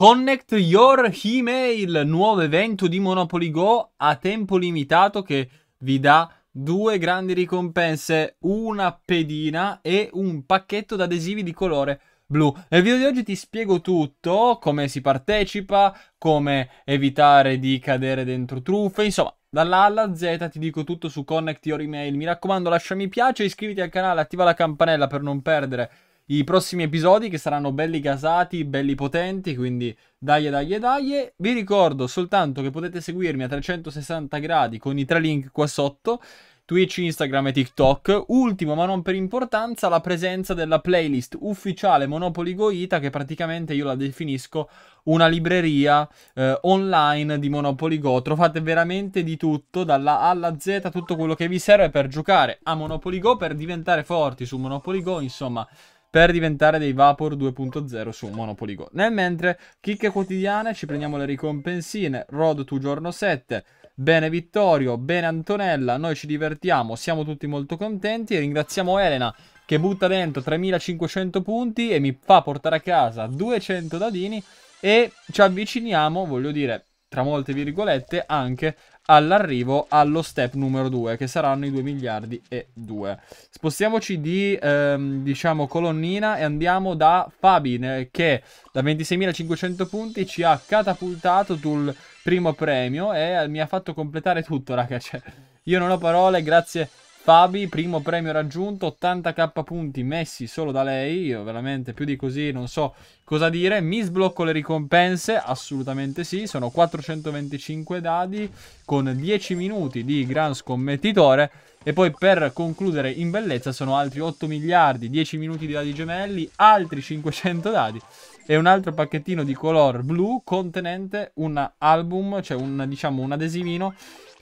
Connect Your Email, nuovo evento di Monopoly Go a tempo limitato che vi dà due grandi ricompense, una pedina e un pacchetto d'adesivi di colore blu. Nel video di oggi ti spiego tutto, come si partecipa, come evitare di cadere dentro truffe, insomma dalla A alla Z ti dico tutto su Connect Your Email. Mi raccomando lascia mi piace, iscriviti al canale, attiva la campanella per non perdere i prossimi episodi che saranno belli gasati, belli potenti, quindi dai, dai, dai. Vi ricordo soltanto che potete seguirmi a 360 gradi con i tre link qua sotto. Twitch, Instagram e TikTok. Ultimo, ma non per importanza, la presenza della playlist ufficiale Monopoly Goita, che praticamente io la definisco una libreria eh, online di Monopoly Go. Trovate veramente di tutto, dalla A alla Z, tutto quello che vi serve per giocare a Monopoly Go, per diventare forti su Monopoly Go, insomma per diventare dei Vapor 2.0 su Monopoly Go. Nel mentre, chicche quotidiane, ci prendiamo le ricompensine, Road to giorno 7, bene Vittorio, bene Antonella, noi ci divertiamo, siamo tutti molto contenti e ringraziamo Elena che butta dentro 3500 punti e mi fa portare a casa 200 dadini e ci avviciniamo, voglio dire, tra molte virgolette, anche all'arrivo allo step numero 2 che saranno i 2 miliardi e 2 spostiamoci di ehm, diciamo colonnina e andiamo da Fabin che da 26.500 punti ci ha catapultato sul primo premio e mi ha fatto completare tutto raga cioè, io non ho parole grazie Fabi, primo premio raggiunto, 80k punti messi solo da lei, io veramente più di così non so cosa dire, mi sblocco le ricompense, assolutamente sì, sono 425 dadi con 10 minuti di gran scommettitore e poi per concludere in bellezza sono altri 8 miliardi, 10 minuti di dadi gemelli, altri 500 dadi e un altro pacchettino di color blu contenente un album, cioè un, diciamo un adesivino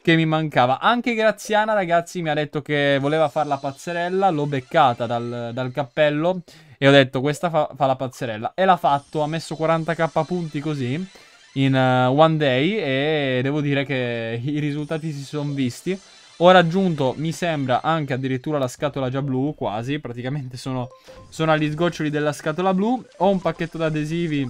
che mi mancava. Anche Graziana, ragazzi, mi ha detto che voleva fare la pazzerella. L'ho beccata dal, dal cappello e ho detto questa fa, fa, la pazzerella. E l'ha fatto, ha messo 40k punti così in uh, one day e devo dire che i risultati si sono visti. Ho raggiunto, mi sembra, anche addirittura la scatola già blu, quasi, praticamente sono, sono agli sgoccioli della scatola blu. Ho un pacchetto d'adesivi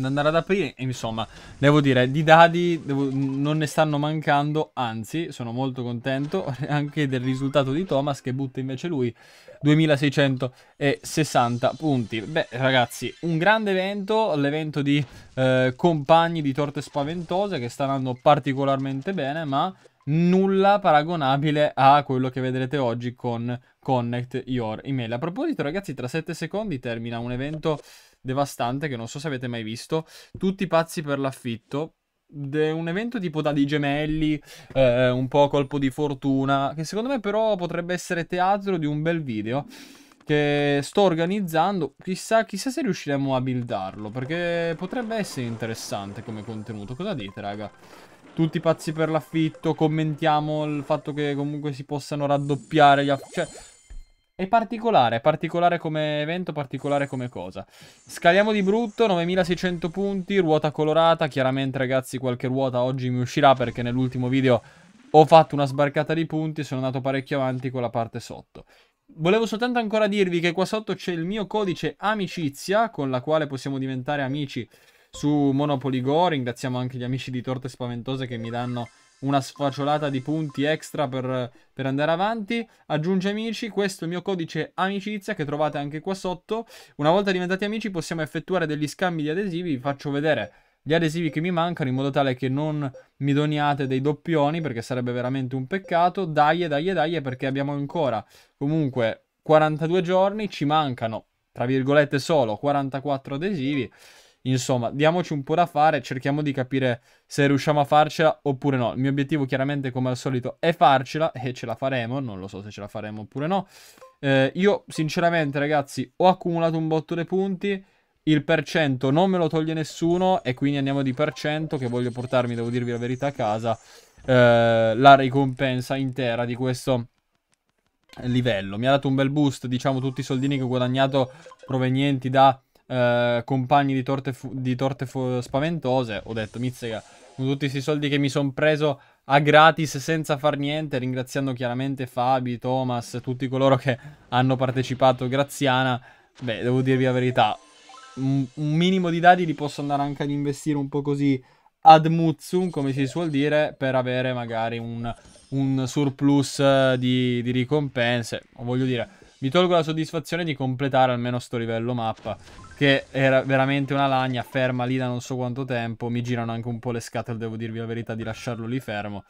da andare ad aprire. Insomma, devo dire, di dadi devo, non ne stanno mancando, anzi, sono molto contento anche del risultato di Thomas che butta invece lui 2660 punti. Beh, ragazzi, un grande evento, l'evento di eh, compagni di torte spaventose che sta andando particolarmente bene, ma nulla paragonabile a quello che vedrete oggi con Connect Your Email. A proposito, ragazzi, tra 7 secondi termina un evento devastante che non so se avete mai visto. Tutti pazzi per l'affitto. De un evento tipo da di gemelli, eh, un po' colpo di fortuna, che secondo me però potrebbe essere teatro di un bel video che sto organizzando. Chissà, chissà se riusciremo a buildarlo, perché potrebbe essere interessante come contenuto. Cosa dite, raga? Tutti pazzi per l'affitto, commentiamo il fatto che comunque si possano raddoppiare gli affitti. Cioè, è particolare, è particolare come evento, particolare come cosa. Scaliamo di brutto, 9600 punti, ruota colorata. Chiaramente ragazzi qualche ruota oggi mi uscirà perché nell'ultimo video ho fatto una sbarcata di punti. e Sono andato parecchio avanti con la parte sotto. Volevo soltanto ancora dirvi che qua sotto c'è il mio codice amicizia con la quale possiamo diventare amici su Monopoly Go. Ringraziamo anche gli amici di Torte Spaventose che mi danno una sfacciolata di punti extra per, per, andare avanti. Aggiunge amici, questo è il mio codice amicizia che trovate anche qua sotto. Una volta diventati amici possiamo effettuare degli scambi di adesivi, vi faccio vedere gli adesivi che mi mancano in modo tale che non mi doniate dei doppioni perché sarebbe veramente un peccato. Dai, dai, dai, perché abbiamo ancora comunque 42 giorni, ci mancano tra virgolette solo 44 adesivi Insomma, diamoci un po' da fare, cerchiamo di capire se riusciamo a farcela oppure no. Il mio obiettivo chiaramente come al solito è farcela e ce la faremo, non lo so se ce la faremo oppure no. Eh, io sinceramente ragazzi ho accumulato un botto di punti, il percento non me lo toglie nessuno e quindi andiamo di percento che voglio portarmi, devo dirvi la verità, a casa eh, la ricompensa intera di questo livello. Mi ha dato un bel boost, diciamo tutti i soldini che ho guadagnato provenienti da eh, compagni di torte, fu- di torte fu- spaventose, ho detto, mizzega, con tutti questi soldi che mi sono preso a gratis senza far niente, ringraziando chiaramente Fabi, Thomas, tutti coloro che hanno partecipato, Graziana, beh, devo dirvi la verità, un, un minimo di dadi li posso andare anche ad investire un po' così ad muzzum, come si suol dire, per avere magari un, un surplus eh, di, di ricompense, voglio dire mi tolgo la soddisfazione di completare almeno sto livello mappa, che era veramente una lagna, ferma lì da non so quanto tempo, mi girano anche un po' le scatole, devo dirvi la verità, di lasciarlo lì fermo.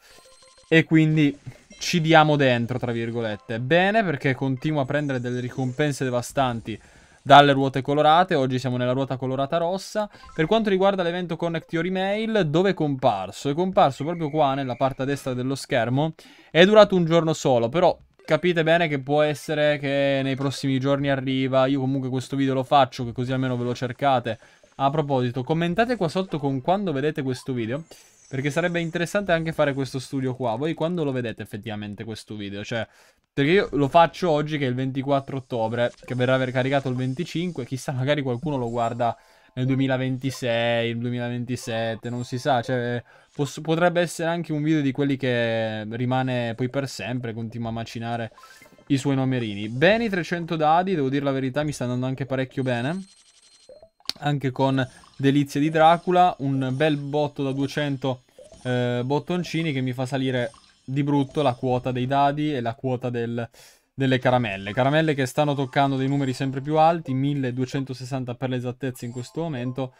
E quindi ci diamo dentro, tra virgolette. Bene, perché continuo a prendere delle ricompense devastanti dalle ruote colorate. Oggi siamo nella ruota colorata rossa. Per quanto riguarda l'evento Connect Your Email, dove è comparso? È comparso proprio qua, nella parte a destra dello schermo. È durato un giorno solo, però capite bene che può essere che nei prossimi giorni arriva. Io comunque questo video lo faccio, che così almeno ve lo cercate. A proposito, commentate qua sotto con quando vedete questo video. Perché sarebbe interessante anche fare questo studio qua. Voi quando lo vedete effettivamente questo video? Cioè, perché io lo faccio oggi che è il 24 ottobre, che verrà caricato il 25. Chissà, magari qualcuno lo guarda nel 2026, nel 2027, non si sa, cioè, posso, potrebbe essere anche un video di quelli che rimane poi per sempre, continua a macinare i suoi numerini. Beni 300 dadi, devo dire la verità, mi sta andando anche parecchio bene. Anche con Delizia di Dracula, un bel botto da 200 eh, bottoncini che mi fa salire di brutto la quota dei dadi e la quota del, delle caramelle. Caramelle che stanno toccando dei numeri sempre più alti, 1260 per l'esattezza in questo momento,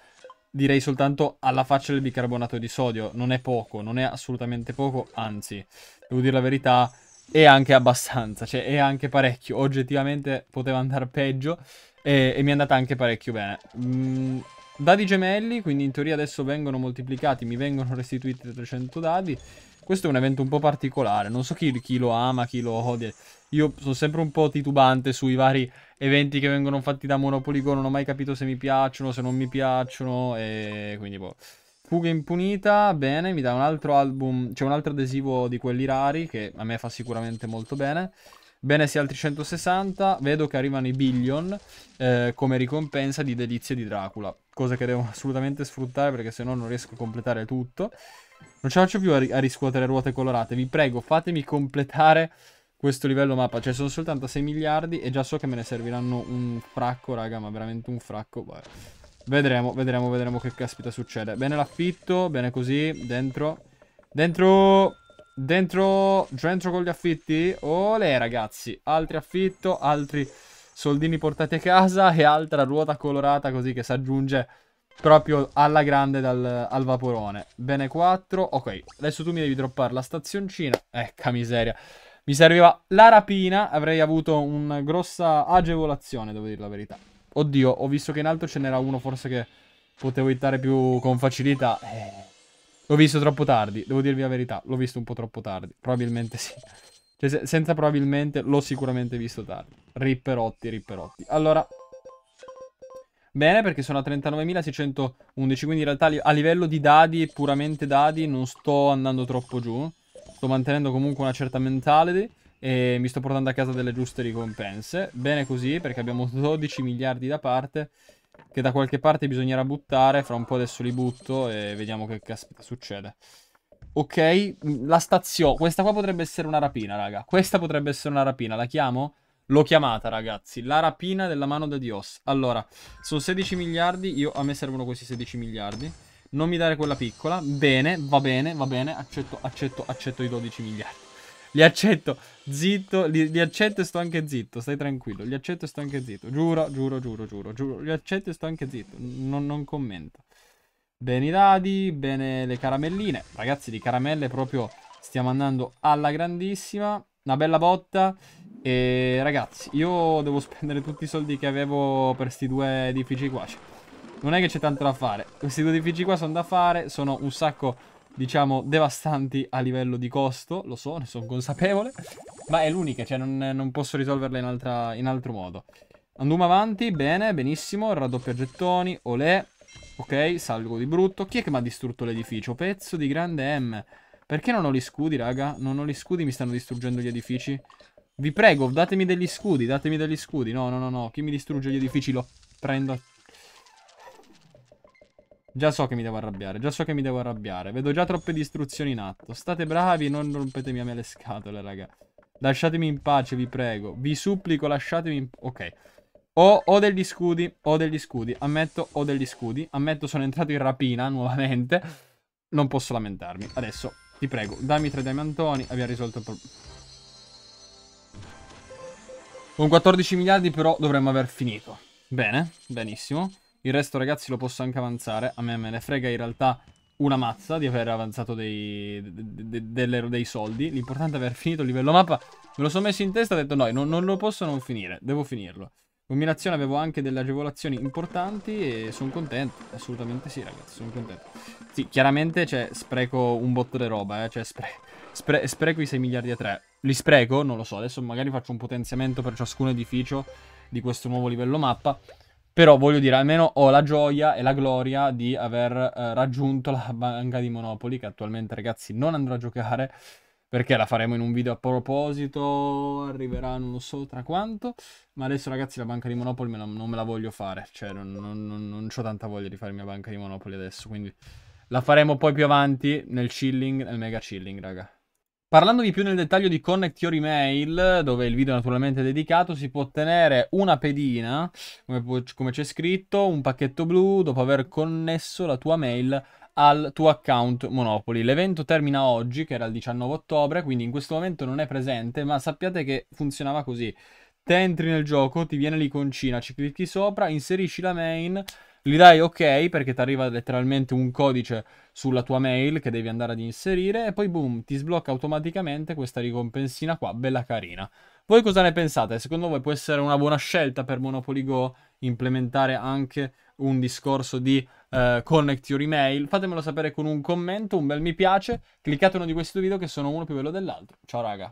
direi soltanto alla faccia del bicarbonato di sodio. Non è poco, non è assolutamente poco, anzi, devo dire la verità, è anche abbastanza, cioè è anche parecchio. Oggettivamente poteva andare peggio e, e mi è andata anche parecchio bene. Mm, dadi gemelli, quindi in teoria adesso vengono moltiplicati, mi vengono restituiti 300 dadi. Questo è un evento un po' particolare, non so chi, chi lo ama, chi lo odia. Io sono sempre un po' titubante sui vari eventi che vengono fatti da Monopoly Go, non ho mai capito se mi piacciono, se non mi piacciono, e quindi boh. Fuga impunita, bene, mi dà un altro album, c'è un altro adesivo di quelli rari che a me fa sicuramente molto bene. Bene sì altri 160, vedo che arrivano i billion eh, come ricompensa di delizie di Dracula, cosa che devo assolutamente sfruttare perché se no non riesco a completare tutto. Non ce la faccio più a, ri a, riscuotere ruote colorate. Vi prego, fatemi completare questo livello mappa. Cioè, sono soltanto 6 miliardi e già so che me ne serviranno un fracco, raga, ma veramente un fracco. Vabbè. Vedremo, vedremo, vedremo che caspita succede. Bene l'affitto, bene così, dentro. Dentro... Dentro... Dentro con gli affitti? Olè, ragazzi. Altri affitto, altri soldini portati a casa e altra ruota colorata così che si aggiunge Proprio alla grande dal, al vaporone. Bene 4. Ok, adesso tu mi devi droppare la stazioncina. Ecca miseria. Mi serviva la rapina, avrei avuto una grossa agevolazione, devo dire la verità. Oddio, ho visto che in alto ce n'era uno forse che potevo hittare più con facilità. Eh, l'ho visto troppo tardi, devo dirvi la verità, l'ho visto un po' troppo tardi. Probabilmente sì. Cioè, se senza probabilmente l'ho sicuramente visto tardi. Ripperotti, ripperotti. Allora, bene perché sono a 39.611, quindi in realtà a livello di dadi, puramente dadi, non sto andando troppo giù. Sto mantenendo comunque una certa mentality e mi sto portando a casa delle giuste ricompense. Bene così perché abbiamo 12 miliardi da parte che da qualche parte bisognerà buttare, fra un po' adesso li butto e vediamo che caspita succede. Ok, la stazione, questa qua potrebbe essere una rapina raga, questa potrebbe essere una rapina, la chiamo? L'ho chiamata, ragazzi. La rapina della mano da Dios. Allora, sono 16 miliardi. Io, a me servono questi 16 miliardi. Non mi dare quella piccola. Bene, va bene, va bene. Accetto, accetto, accetto i 12 miliardi. Li accetto, zitto, li, li accetto e sto anche zitto, stai tranquillo. Li accetto e sto anche zitto. Giuro, giuro, giuro, giuro, giuro. Li accetto e sto anche zitto. Non, non commento. Bene i dadi, bene le caramelline. Ragazzi, di caramelle proprio stiamo andando alla grandissima. Una bella botta. E ragazzi, io devo spendere tutti i soldi che avevo per questi due edifici qua. Cioè, non è che c'è tanto da fare. Questi due edifici qua sono da fare, sono un sacco, diciamo, devastanti a livello di costo. Lo so, ne sono consapevole. Ma è l'unica, cioè non, non, posso risolverla in, altra, in altro modo. Andiamo avanti, bene, benissimo, raddoppia gettoni, olè. Ok, salgo di brutto. Chi è che mi ha distrutto l'edificio? Pezzo di grande M. Perché non ho gli scudi, raga? Non ho gli scudi, mi stanno distruggendo gli edifici. Vi prego, datemi degli scudi, datemi degli scudi. No, no, no, no. Chi mi distrugge gli edifici lo prendo. Già so che mi devo arrabbiare, già so che mi devo arrabbiare. Vedo già troppe distruzioni in atto. State bravi, non rompetemi a me le scatole, raga. Lasciatemi in pace, vi prego. Vi supplico, lasciatemi in... Ok. Ho, ho, degli scudi, ho degli scudi. Ammetto, ho degli scudi. Ammetto, sono entrato in rapina, nuovamente. Non posso lamentarmi. Adesso, ti prego, dammi tre diamantoni. Abbiamo risolto il problema. Con 14 miliardi però dovremmo aver finito. Bene, benissimo. Il resto ragazzi lo posso anche avanzare. A me me ne frega in realtà una mazza di aver avanzato dei, de, de, de, dei soldi. L'importante è aver finito il livello mappa. Me lo sono messo in testa e ho detto no, non, non lo posso non finire, devo finirlo. Combinazione avevo anche delle agevolazioni importanti e sono contento, assolutamente sì ragazzi, sono contento. Sì, chiaramente cioè, spreco un botto di roba, eh? cioè spre spre spreco i 6 miliardi a 3, li spreco? Non lo so, adesso magari faccio un potenziamento per ciascun edificio di questo nuovo livello mappa. Però voglio dire, almeno ho la gioia e la gloria di aver eh, raggiunto la banca di Monopoli, che attualmente ragazzi non andrò a giocare, perché la faremo in un video a proposito, arriverà non lo so tra quanto, ma adesso ragazzi la banca di Monopoli me la, non me la voglio fare, cioè non, non, non, non ho tanta voglia di fare la mia banca di Monopoli adesso, quindi la faremo poi più avanti nel chilling, nel mega chilling raga. Parlandovi più nel dettaglio di Connect Your Email, dove il video è naturalmente dedicato, si può ottenere una pedina, come, c'è scritto, un pacchetto blu dopo aver connesso la tua mail al tuo account Monopoli. L'evento termina oggi, che era il 19 ottobre, quindi in questo momento non è presente, ma sappiate che funzionava così. Te entri nel gioco, ti viene l'iconcina, ci clicchi sopra, inserisci la main, gli dai ok perché ti arriva letteralmente un codice sulla tua mail che devi andare ad inserire e poi boom, ti sblocca automaticamente questa ricompensina qua, bella carina. Voi cosa ne pensate? Secondo voi può essere una buona scelta per Monopoly Go implementare anche un discorso di uh, connect your email? Fatemelo sapere con un commento, un bel mi piace, cliccate uno di questi due video che sono uno più bello dell'altro. Ciao raga!